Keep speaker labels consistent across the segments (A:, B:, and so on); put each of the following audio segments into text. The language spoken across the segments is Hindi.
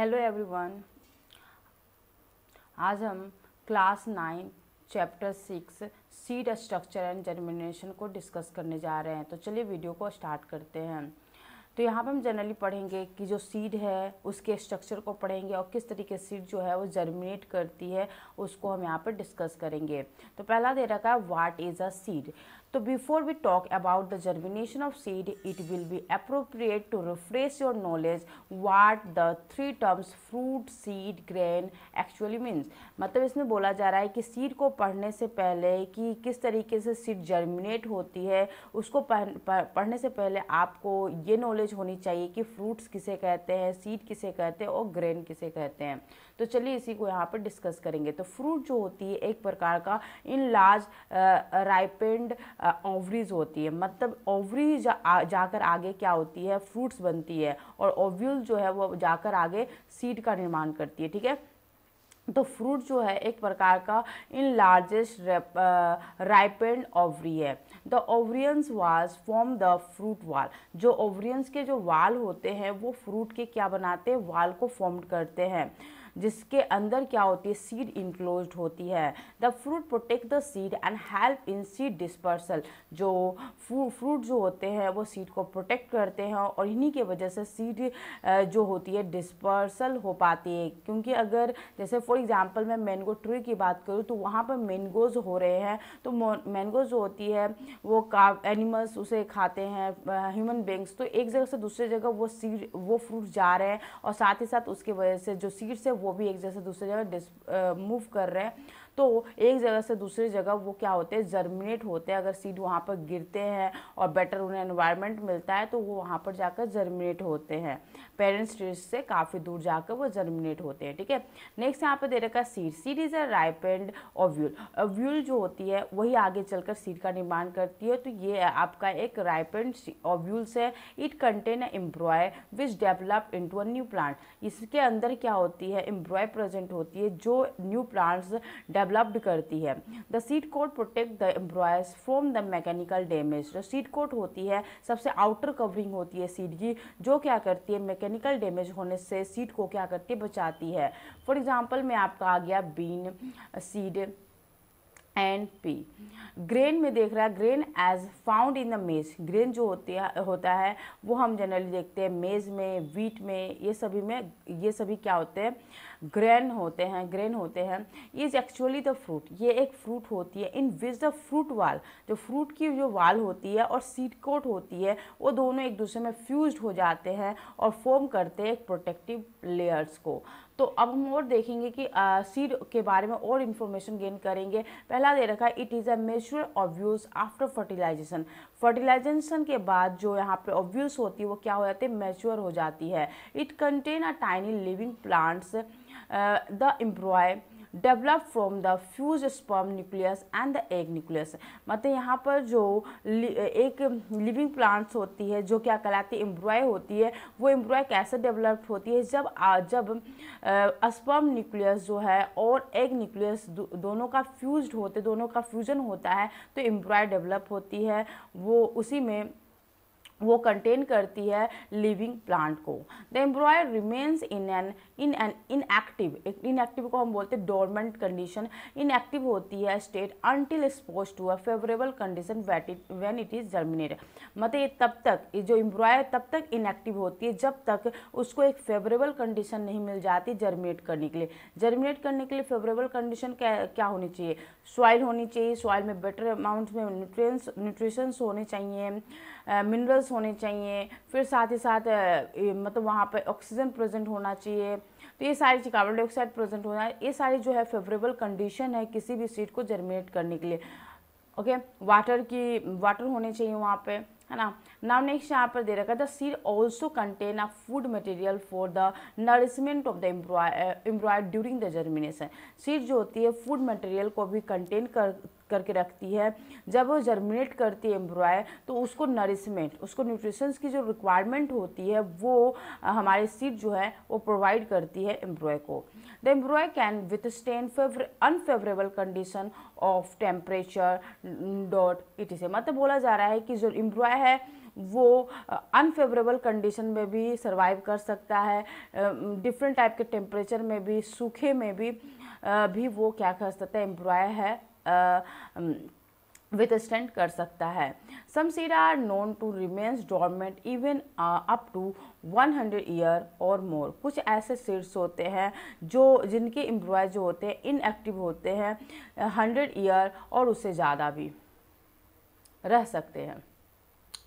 A: हेलो एवरीवन आज हम class nine chapter six seed structure and germination को डिस्कस करने जा रहे हैं तो चलिए वीडियो को स्टार्ट करते हैं तो यहाँ पे हम जनरली पढ़ेंगे कि जो सीड है उसके स्ट्रक्चर को पढ़ेंगे और किस तरीके सीड जो है वो जर्मिनेट करती है उसको हम यहाँ पर डिस्कस करेंगे तो पहला दे रखा है वाट इज़ अ सीड तो before we talk about the germination of seed it will be appropriate to refresh your knowledge what the three terms fruit seed grain actually means मतलब इसमें बोला जा रहा है कि सीड को पढ़ने से पहले कि किस तरीके से सीड जर्मिनेट होती है उसको पढ़ने से पहले आपको ये नॉलेज नॉलेज होनी चाहिए कि फ्रूट्स किसे कहते हैं सीड किसे कहते हैं और ग्रेन किसे कहते हैं तो चलिए इसी को यहाँ पर डिस्कस करेंगे तो फ्रूट जो होती है एक प्रकार का इन लार्ज राइपेंड ओवरीज होती है मतलब ओवरी जा, जाकर आगे क्या होती है फ्रूट्स बनती है और ओव्यूल जो है वो जाकर आगे सीड का निर्माण करती है ठीक है तो फ्रूट जो है एक प्रकार का इन लार्जेस्ट राइपेंड ओवरी है the ovarian walls form the fruit wall जो ओवरियंस के जो वाल होते हैं वो फ्रूट के क्या बनाते हैं वाल को फॉर्म करते हैं जिसके अंदर क्या होती है सीड इंक्लोज होती है the fruit protect the seed and help in seed dispersal जो फ्रूट जो होते हैं वो सीड को प्रोटेक्ट करते हैं और इन्हीं के वजह से सीड जो होती है डिस्पर्सल हो पाती है क्योंकि अगर जैसे फॉर एग्जांपल मैं मैंगो ट्री की बात करूँ तो वहाँ पर मैंगोज हो रहे हैं तो मैंगोज जो होती है वो का एनिमल्स उसे खाते हैं ह्यूमन बींग्स तो एक जगह से दूसरे जगह वो सीड वो फ्रूट जा रहे हैं और साथ ही साथ उसके वजह से जो सीड्स है वो वो भी एक जगह से दूसरी जगह मूव कर रहे हैं तो एक जगह से दूसरी जगह वो क्या होते हैं जर्मिनेट होते हैं अगर सीड वहाँ पर गिरते हैं और बेटर उन्हें इन्वायरमेंट मिलता है तो वो वहाँ पर जाकर जर्मिनेट होते हैं पेरेंट्स ट्रीज से काफ़ी दूर जाकर वो जर्मिनेट होते हैं ठीक है नेक्स्ट यहाँ पर दे रखा है seed seed is a ripened ovule ovule जो होती है वही आगे चलकर सीड का निर्माण करती है तो ये आपका एक राइपेंड ओव्यूल्स है it contain embryo which develop to a new plant इसके अंदर क्या होती है एम्ब्रॉय प्रेजेंट होती है जो न्यू प्लांट्स डेवलप डेवलप्ड करती है the seed coat protect the embryos from the mechanical damage जो सीट कोट होती है सबसे आउटर कवरिंग होती है सीट की जो क्या करती है मैकेनिकल डैमेज होने से सीट को क्या करती है बचाती है फॉर एग्ज़ाम्पल मैं आपका आ गया bean seed and pea grain में देख रहा है grain as found in the maize grain जो होती है होता है वो हम जनरली देखते हैं मेज में वीट में ये सभी में ये सभी क्या होते हैं ग्रेन होते हैं ग्रेन होते हैं इज एक्चुअली द फ्रूट ये एक फ्रूट होती है इन विच द फ्रूट वाल जो फ्रूट की जो वाल होती है और सीड कोट होती है वो दोनों एक दूसरे में फ्यूज हो जाते हैं और फॉर्म करते हैं एक प्रोटेक्टिव लेयर्स को तो अब हम और देखेंगे कि सीड के बारे में और इन्फॉर्मेशन गेन करेंगे पहला दे रखा है it is a mature ovules after fertilization fertilization के बाद जो यहाँ पे ऑब्व्यूस होती है वो क्या हो जाती है मेच्योर हो जाती है it contain a tiny living plants the embryo develop from the fused sperm nucleus and the egg nucleus मतलब यहाँ पर जो एक लिविंग प्लांट्स होती है जो क्या कहलाती है एम्ब्रॉय होती है वो एम्ब्रॉय कैसे डेवलप होती है जब आ, जब स्पर्म न्यूक्लियस जो है और एग न्यूक्लियस दो, दोनों का फ्यूज होते दोनों का फ्यूजन होता है तो एम्ब्रॉय डेवलप होती है वो उसी में वो कंटेन करती है लिविंग प्लांट को the embryo remains in an in an inactive inactive को हम बोलते हैं डोरमेंट कंडीशन इनएक्टिव होती है state until expose to a favourable condition when it is germinate मतलब ये तब तक ये जो एम्ब्रॉय तब तक इनएक्टिव होती है जब तक उसको एक फेवरेबल कंडीशन नहीं मिल जाती जर्मिनेट करने के लिए जर्मिनेट करने के लिए फेवरेबल कंडीशन क्या क्या होनी चाहिए सॉइल होनी चाहिए सॉइल में बेटर अमाउंट में न्यूट्रिय न्यूट्रिशंस होने चाहिए मिनरल्स होने चाहिए फिर साथ ही साथ मतलब वहाँ पर ऑक्सीजन प्रेजेंट होना चाहिए तो ये सारी चीज़ कार्बन डाइऑक्साइड प्रेजेंट होना ये सारी जो है फेवरेबल कंडीशन है किसी भी सीड को जर्मिनेट करने के लिए ओके वाटर की वाटर होने चाहिए वहाँ पे है ना नाम नेक्स्ट यहाँ पर दे रखा the seed also contain a food material for the nourishment of the embryo during the germination seed जो होती है फूड मटेरियल को भी कंटेन कर करके रखती है जब वो जर्मिनेट करती है एम्ब्रॉय तो उसको नरिशमेंट उसको न्यूट्रिशंस की जो रिक्वायरमेंट होती है वो हमारे सीड जो है वो प्रोवाइड करती है एम्ब्रॉय को the embryo can withstand unfavourable condition of temperature dot it इसे मतलब बोला जा रहा है कि जो एम्ब्रॉय है वो अनफेवरेबल uh, कंडीशन में भी सर्वाइव कर सकता है डिफरेंट टाइप के टेम्परेचर में भी सूखे में भी uh, भी वो क्या कर सकता है एम्ब्रॉय है विथस्टैंड कर सकता है some seeds are are known to remains dormant even up to 100 year और मोर कुछ ऐसे सीड्स होते हैं जो जिनके एम्प्लॉय जो होते हैं इनएक्टिव होते हैं 100 ईयर और उससे ज़्यादा भी रह सकते हैं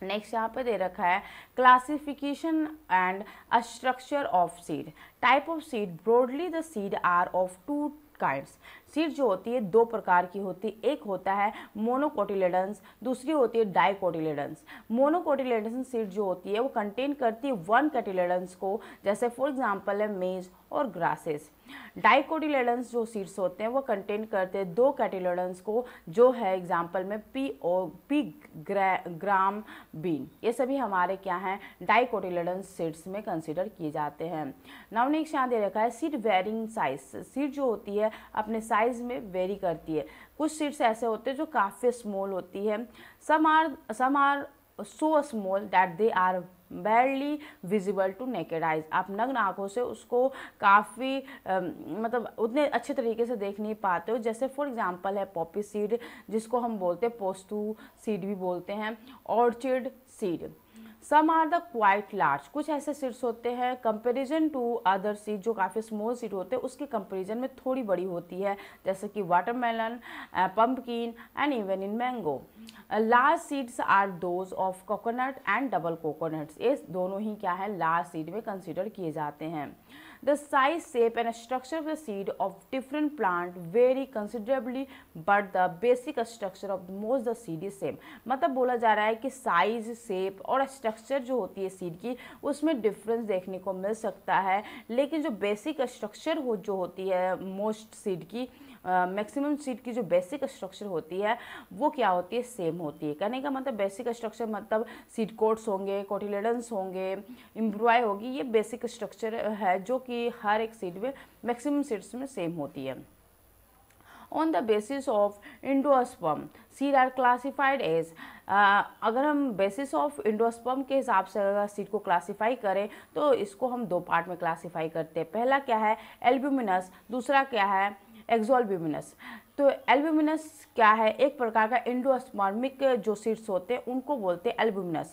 A: नेक्स्ट यहाँ पे दे रखा है classification and structure of seed type of seed broadly the seed are of two kinds seed जो होती है दो प्रकार की होती है एक होता है मोनोकोटिलेडन्स दूसरी होती है डाइकोटिलेडन्स मोनोकोटिलेडन सीड जो होती है वो कंटेन करती है वन कैटिलेडन्स को जैसे फॉर एग्जांपल है मेज और ग्रासेस डाइकोटिलेडन्स जो सीड्स होते हैं वो कंटेन करते हैं दो कैटिलेडन्स को जो है एग्जाम्पल में पी ओ पी ग्रा, ग्राम बीन ये सभी हमारे क्या हैं डाइकोटिलेडन्स सीड्स में कंसिडर किए जाते हैं नाउ उन्हें एक यहाँ दे रखा है सीट वेरिंग साइज सीट जो होती है अपने साइज में वेरी करती है कुछ सीट्स ऐसे होते हैं जो काफ़ी स्मॉल होती है some are some are so small that they are barely visible to naked eyes आप नग्न आँखों से उसको काफ़ी मतलब उतने अच्छे तरीके से देख नहीं पाते हो जैसे फॉर एग्जाम्पल है पॉपी सीड जिसको हम बोलते हैं पोस्तू सीड भी बोलते हैं orchid seed some are the quite large कुछ ऐसे सीड्स होते हैं कंपेरिजन टू अदर सीड जो काफ़ी स्मॉल सीड होते हैं उसके कंपेरिजन में थोड़ी बड़ी होती है जैसे कि watermelon pumpkin and even in mango large seeds are those of coconut and double coconuts ये दोनों ही क्या है लार्ज सीड में कंसिडर किए जाते हैं the size shape and structure of the seed of different plant vary considerably but the basic structure of most the seed is same मतलब बोला जा रहा है कि साइज सेप और स्ट्रक्चर स्ट्रक्चर जो होती है सीड की उसमें डिफरेंस देखने को मिल सकता है लेकिन जो बेसिक स्ट्रक्चर हो जो होती है मोस्ट सीड की मैक्सिमम सीड की जो बेसिक स्ट्रक्चर होती है वो क्या होती है सेम होती है कहने का मतलब बेसिक स्ट्रक्चर मतलब सीड कोट्स होंगे कोटिलेडन्स होंगे इम्ब्रॉय होगी ये बेसिक स्ट्रक्चर है जो कि हर एक सीड में मैक्सिमम सीड्स में सेम होती है on the basis of endosperm seed are classified as अगर हम बेसिस ऑफ इंडोस्पम के हिसाब से अगर सीड को क्लासिफाई करें तो इसको हम दो पार्ट में क्लासिफाई करते हैं पहला क्या है एल्ब्यूमिनस दूसरा क्या है एक्जोल्ब्यूमिनस तो एल्बुमिनस क्या है एक प्रकार का इंडोस्मार्मिक जो सीड्स होते हैं उनको बोलते हैं एल्बुमिनस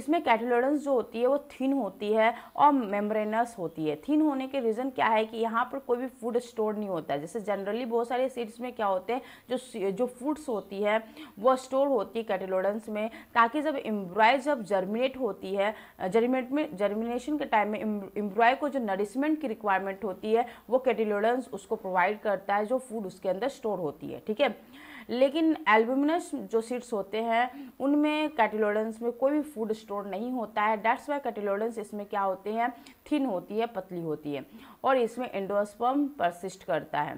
A: इसमें कैटलोडन्स जो होती है वो थीन होती है और मेम्ब्रेनस होती है थिन होने के रीज़न क्या है कि यहाँ पर कोई भी फूड स्टोर नहीं होता है जैसे जनरली बहुत सारे सीड्स में क्या होते हैं जो जो फूड्स होती है वो स्टोर होती है कैटलोडन्स में ताकि जब एम्ब्रॉय जब जर्मिनेट होती है जर्मिनेट में जर्मिनेशन के टाइम में एम्ब्रॉय को जो नरिशमेंट की रिक्वायरमेंट होती है वो कैटिलोडन्स उसको प्रोवाइड करता है जो फूड उसके अंदर स्टोर होती है ठीक है लेकिन एल्बुमिनस जो सीड्स होते हैं उनमें कैटिलोडेंस में कोई भी फूड स्टोर नहीं होता है डेट्स वाई कैटिलोडेंस इसमें क्या होते हैं थिन होती है पतली होती है और इसमें एंडोस्पर्म परसिस्ट करता है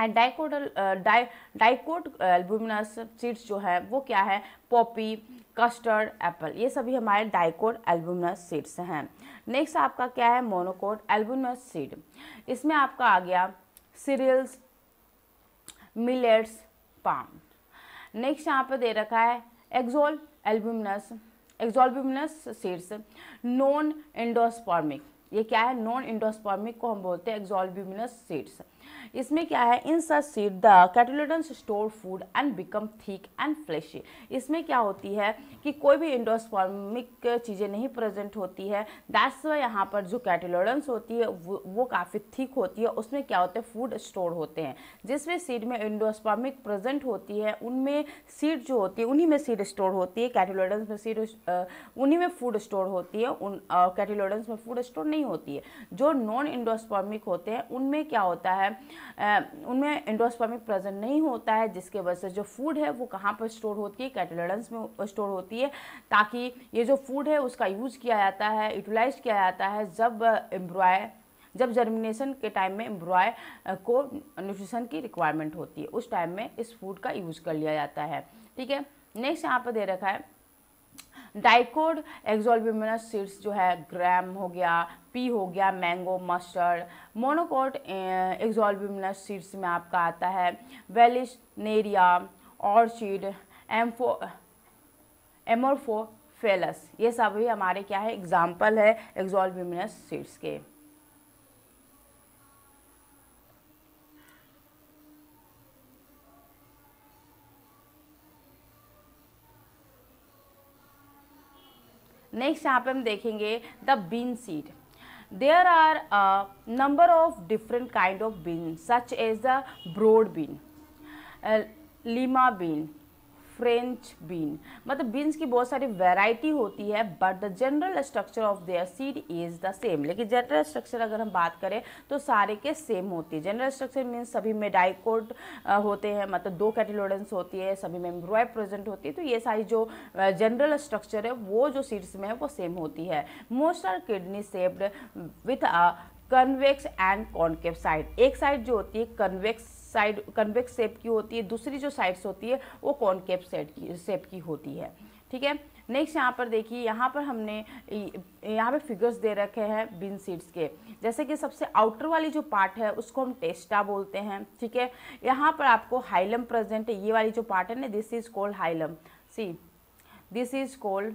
A: एंड डाइकोडल डाइकोट एल्बुमिनस सीड्स जो है वो क्या है पॉपी कस्टर्ड एप्पल ये सभी हमारे डाइकोट एल्बुमिनस सीड्स हैं नेक्स्ट आपका क्या है मोनोकोट एल्बुमिनस सीड इसमें आपका आ गया सीरियल्स मिलेट्स पाम नेक्स्ट यहाँ पे दे रखा है एक्जोल albuminous exalbuminous seeds non endospermic ये क्या है नॉन इंडोस्पॉर्मिक को हम बोलते हैं एक्सोल्ब्यूमिनस सीड्स इसमें क्या है in such seed the cotyledons store food and become thick and fleshy इसमें क्या होती है कि कोई भी इंडोस्फॉर्मिक चीज़ें नहीं प्रेजेंट होती है दैट्स व यहाँ पर जो कैटोलोडन्स होती है वो, वो काफ़ी थिक होती है उसमें क्या होते हैं फूड स्टोर होते हैं जिसमें सीड में इंडोस्फॉर्मिक प्रेजेंट होती है उनमें सीड जो होती है उन्हीं में सीड स्टोर होती है कैटोलोडन्स में सीड उन्हीं में फूड स्टोर होती है उन कैटोलोडन्स में फूड स्टोर नहीं होती है जो नॉन इंडोस्फॉर्मिक होते हैं उनमें क्या होता है उनमें इंडोस्पर्मिक प्रेजेंट नहीं होता है जिसके वजह से जो फूड है वो कहाँ पर स्टोर होती है कैटलडन्स में स्टोर होती है ताकि ये जो फूड है उसका यूज किया जाता है यूटिलाइज किया जाता है जब एम्ब्रॉय जब जर्मिनेशन के टाइम में एम्ब्रॉय को न्यूट्रिशन की रिक्वायरमेंट होती है उस टाइम में इस फूड का यूज़ कर लिया जाता है ठीक है नेक्स्ट यहाँ पर दे रखा है डाइकोड एक्जोलब्यूमिनस सीड्स जो है ग्राम हो गया पी हो गया mango mustard monocot exalbuminous seeds में आपका आता है वेलिश नेरिया ऑर्चिड एम्फो फेलस ये सभी हमारे क्या है एग्जाम्पल है एक्जोलब्यूमिनस सीड्स के नेक्स्ट यहाँ पे हम देखेंगे the bean seed there are number of different kind of bean such as the broad bean lima bean French bean मतलब बीन्स की बहुत सारी वैरायटी होती है but the general structure of their seed is the same लेकिन जनरल स्ट्रक्चर अगर हम बात करें तो सारे के सेम होती है जनरल स्ट्रक्चर मीन्स सभी में डाइकोड होते हैं मतलब दो कैटिलोडेंस होती है सभी में एम्ब्रॉय प्रेजेंट होती है तो ये सारी जो जनरल स्ट्रक्चर है वो जो सीड्स में है वो सेम होती है most are kidney shaped with a convex and concave side एक साइड जो होती है कन्वेक्स साइड कन्वेक्स सेप की होती है दूसरी जो साइड्स होती है वो कॉनकेप सेट की सेप की होती है ठीक है नेक्स्ट यहाँ पर देखिए यहाँ पर हमने यहाँ पे फिगर्स दे रखे हैं बिन सीड्स के जैसे कि सबसे आउटर वाली जो पार्ट है उसको हम टेस्टा बोलते हैं ठीक है यहाँ पर आपको हाइलम प्रेजेंट है ये वाली जो पार्ट है ना this is called hilum see this is called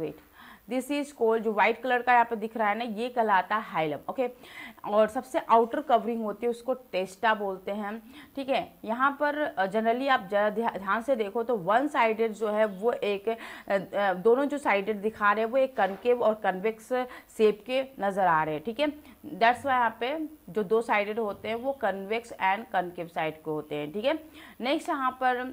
A: wait this is called जो व्हाइट कलर का यहाँ पर दिख रहा है ना ये कहलाता है हाइलम ओके और सबसे आउटर कवरिंग होती है उसको टेस्टा बोलते हैं ठीक है यहाँ पर जनरली आप ध्यान से देखो तो वन साइडेड जो है वो एक दोनों जो साइडेड दिखा रहे हैं वो एक कनकेव और कन्वेक्स सेप के नज़र आ रहे हैं ठीक है दैट्स वाई यहाँ पे जो दो साइडेड होते हैं वो कन्वेक्स एंड कनकेव साइड के होते हैं ठीक है नेक्स्ट यहाँ पर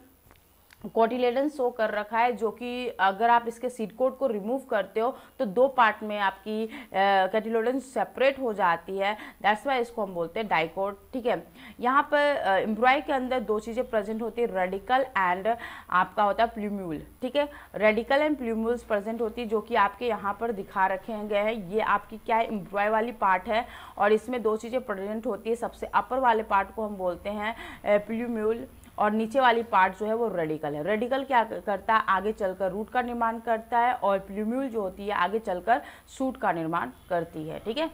A: कॉटिलेडन शो कर रखा है जो कि अगर आप इसके सीड कोड को रिमूव करते हो तो दो पार्ट में आपकी कैटिलोडन सेपरेट हो जाती है दैट्स वाई इसको हम बोलते हैं डाइकोड ठीक है यहाँ पर एम्ब्रॉय के अंदर दो चीज़ें प्रेजेंट होती है रेडिकल एंड आपका होता है प्ल्यूम्यूल ठीक है रेडिकल एंड प्ल्यूम्यूल्स प्रेजेंट होती है जो कि आपके यहाँ पर दिखा रखे गए हैं ये आपकी क्या है एम्ब्रॉय वाली पार्ट है और इसमें दो चीज़ें प्रेजेंट होती है सबसे अपर वाले पार्ट को हम बोलते हैं प्ल्यूम्यूल और नीचे वाली पार्ट जो है वो रेडिकल है रेडिकल क्या करता है आगे चलकर रूट का निर्माण करता है और प्लूम्यूल जो होती है आगे चलकर सूट का निर्माण करती है ठीक है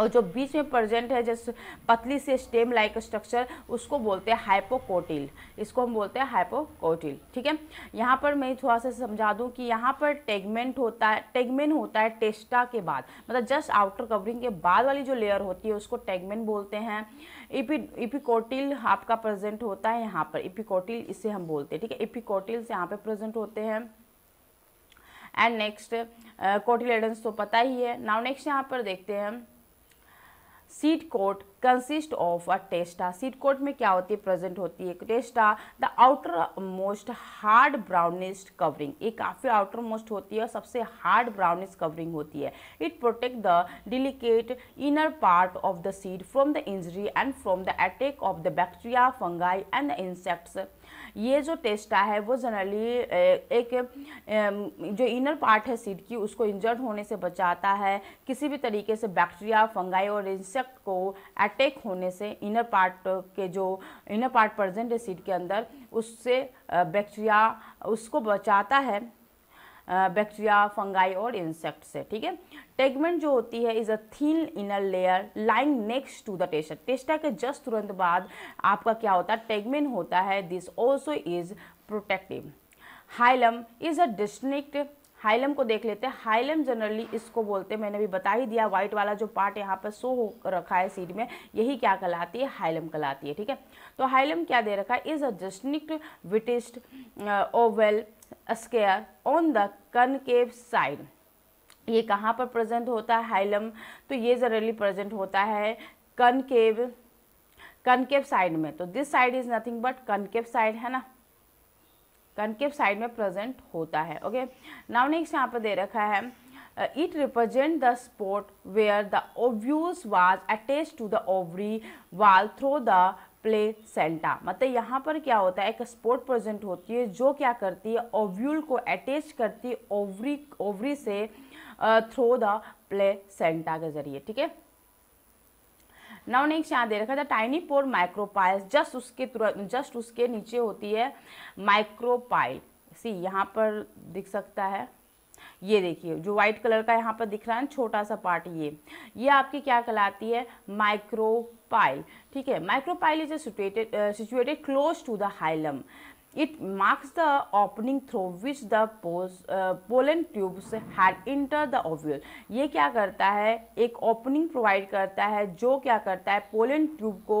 A: और जो बीच में प्रेजेंट है जैसे पतली से स्टेम लाइक स्ट्रक्चर उसको बोलते हैं हाइपोकोटिल इसको हम बोलते हैं हाइपोकोटिल ठीक है यहाँ पर मैं थोड़ा सा समझा दूँ कि यहाँ पर टेगमेंट होता है टेगमेंट होता है टेस्टा के बाद मतलब जस्ट आउटर कवरिंग के बाद वाली जो लेयर होती है उसको टेगमेंट बोलते हैं इपी इपिकोटिल आपका प्रेजेंट होता है यहाँ पर इपिकोटिल इसे हम बोलते हैं ठीक है इपिकोटिल्स यहाँ पर प्रेजेंट होते हैं एंड नेक्स्ट कोटिलेडन्स तो पता ही है नाउ नेक्स्ट यहाँ पर देखते हैं seed coat consist of a testa seed coat में क्या होती है प्रेजेंट होती है testa the outer most hard brownish covering ये काफ़ी आउटर मोस्ट होती है और सबसे हार्ड ब्राउनिश कवरिंग होती है it protect the delicate inner part of the seed from the injury and from the attack of the bacteria fungi and the insects ये जो टेस्टा है वो जनरली एक जो इनर पार्ट है सीड की उसको इंजर्ड होने से बचाता है किसी भी तरीके से बैक्टीरिया फंगाई और इंसेक्ट को अटैक होने से इनर पार्ट के जो इनर पार्ट प्रेजेंट है सीड के अंदर उससे बैक्टीरिया उसको बचाता है बैक्टीरिया फंगाई और इंसेक्ट से ठीक है टेगमेंट जो होती है is a thin inner layer lying next to the testa testa के जस्ट तुरंत बाद आपका क्या होता है टेगमेंट होता है this also is protective hilum is a distinct hilum को देख लेते हैं हाइलम जनरली इसको बोलते हैं मैंने भी बता ही दिया व्हाइट वाला जो पार्ट यहाँ पर शो हो रखा है सीड में यही क्या कहलाती है हाइलम कहलाती है ठीक है तो हाइलम क्या दे रखा है इज अ जस्टनिक whitish oval scar on the concave side ये कहाँ पर प्रेजेंट होता है हाइलम तो ये जनरली प्रेजेंट होता है कनकेव कनकेव साइड में तो this side is nothing but concave side है ना कनकेव साइड में प्रेजेंट होता है ओके नाउ नेक्स्ट यहाँ पर दे रखा है it represent the spot where the ovules was attach to the ovary wall through the placenta मतलब यहाँ पर क्या होता है एक स्पोर्ट प्रेजेंट होती है जो क्या करती है ओव्यूल को अटैच करती है ओवरी ओवरी से थ्रो द प्ले सेंटा के जरिए ठीक है नाउ नेक्स्ट यहाँ दे रखा था टाइनी पोर माइक्रोपाइल जस्ट उसके तुरंत जस्ट उसके नीचे होती है माइक्रोपाइल सी यहाँ पर दिख सकता है ये देखिए जो व्हाइट कलर का यहाँ पर दिख रहा है छोटा सा पार्ट ये ये आपकी क्या कहलाती है माइक्रोपाइल ठीक है micropyle is situated situated close to the hilum It marks the opening through which the pose, uh, pollen tubes had entered the ovule. ये क्या करता है एक opening provide करता है जो क्या करता है pollen tube को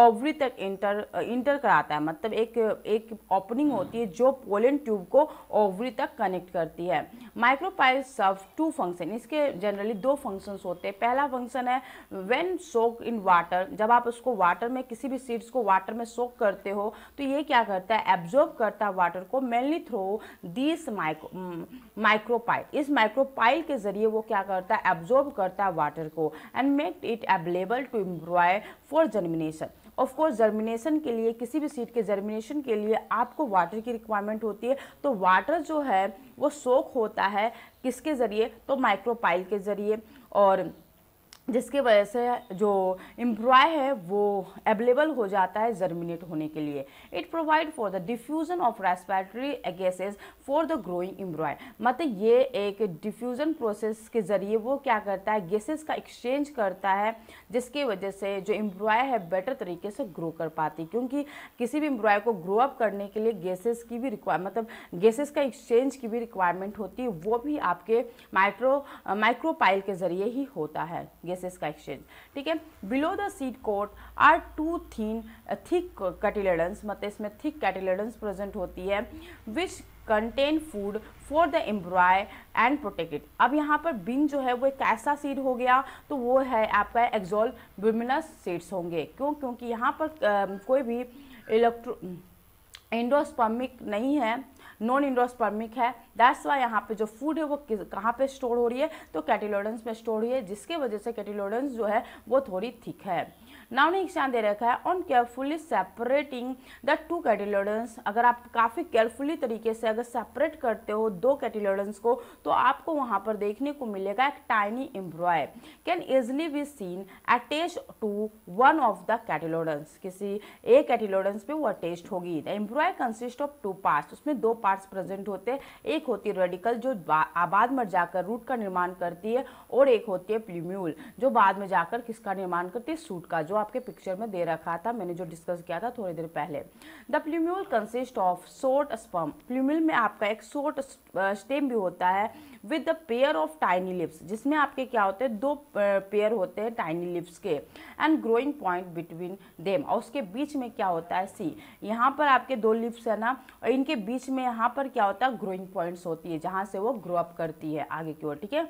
A: ovary तक enter enter कराता है मतलब एक एक opening होती है जो pollen tube को ovary तक connect करती है Micropyle serve two function. इसके generally दो functions होते हैं पहला function है when soak in water जब आप उसको water में किसी भी seeds को water में soak करते हो तो ये क्या करता है absorb एब्जॉर्ब करता वाटर को mainly through this micro micropyle इस माइक्रोपाइल के जरिए वो क्या करता है एब्जॉर्ब करता है वाटर को and make it available to embryo for germination of course germination के लिए किसी भी सीड के जर्मिनेशन के लिए आपको वाटर की रिक्वायरमेंट होती है तो वाटर जो है वो सोख होता है किसके ज़रिए तो माइक्रोपाइल के ज़रिए और जिसके वजह से जो एम्प्रॉय है वो एवेलेबल हो जाता है जर्मिनेट होने के लिए it provide for the diffusion of respiratory gases for the growing embryo मतलब ये एक डिफ्यूज़न प्रोसेस के ज़रिए वो क्या करता है गैसेस का एक्सचेंज करता है जिसकी वजह से जो एम्ब्रॉय है बेटर तरीके से ग्रो कर पाती क्योंकि किसी भी एम्ब्रॉय को ग्रो अप करने के लिए गैसेस की भी रिक्वायर मतलब गैसेस का एक्सचेंज की भी रिक्वायरमेंट होती है वो भी आपके माइक्रो माइक्रोपाइल के ज़रिए ही होता है सीरियस एक्सचेंज ठीक है below the seed coat are two thin thick cotyledons मतलब इसमें थिक कैटिलेडन्स प्रेजेंट होती है which contain food for the embryo and protected अब यहाँ पर बिन जो है वो एक ऐसा सीड हो गया तो वो है आपका एक्जोल ब्यूमिनस सीड्स होंगे क्यों क्योंकि यहाँ पर आ, कोई भी इलेक्ट्रो एंडोस्पर्मिक नहीं है नॉन इंडोस्पर्मिक है दैट्स वाई यहाँ पे जो फूड है वो कहाँ पे स्टोर हो रही है तो कैटिलोडेंस में स्टोर हुई है जिसके वजह से कैटिलोडेंस जो है वो थोड़ी थिक है नाउन एग्जाम दे रखा है on carefully separating the two cotyledons अगर आप काफ़ी केयरफुली तरीके से अगर सेपरेट करते हो दो कैटेलोडेंस को तो आपको वहाँ पर देखने को मिलेगा एक tiny embryo can easily be seen attach to one of the cotyledons किसी एक कैटेलोडेंस पे वो अटैच होगी the embryo consist of two parts उसमें दो पार्ट्स प्रेजेंट होते हैं एक होती है रेडिकल जो आबाद में जाकर रूट का निर्माण करती है और एक होती है प्लीम्यूल जो बाद में जाकर किसका निर्माण करती है सूट का जो जो आपके पिक्चर में दे रखा था मैंने जो डिस्कस किया था थोड़ी देर पहले the plumule consist of short stem plumule में आपका एक सोर्ट स्टेम भी होता है with the pair of tiny leaves जिसमें आपके क्या होते हैं दो पेयर होते हैं टाइनी लिप्स के and growing point between them और उसके बीच में क्या होता है सी यहाँ पर आपके दो लिप्स है ना और इनके बीच में यहाँ पर क्या होता है ग्रोइंग पॉइंट्स होती है जहाँ से वो ग्रो अप करती है आगे की ओर ठीक है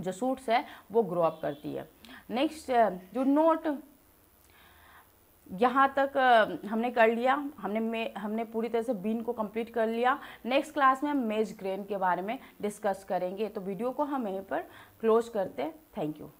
A: जो सूट्स है वो ग्रो अप करती है नेक्स्ट जो नोट यहाँ तक uh, हमने कर लिया हमने हमने पूरी तरह से बीन को कंप्लीट कर लिया नेक्स्ट क्लास में हम मेज ग्रेन के बारे में डिस्कस करेंगे तो वीडियो को हम यहीं पर क्लोज करते हैं थैंक यू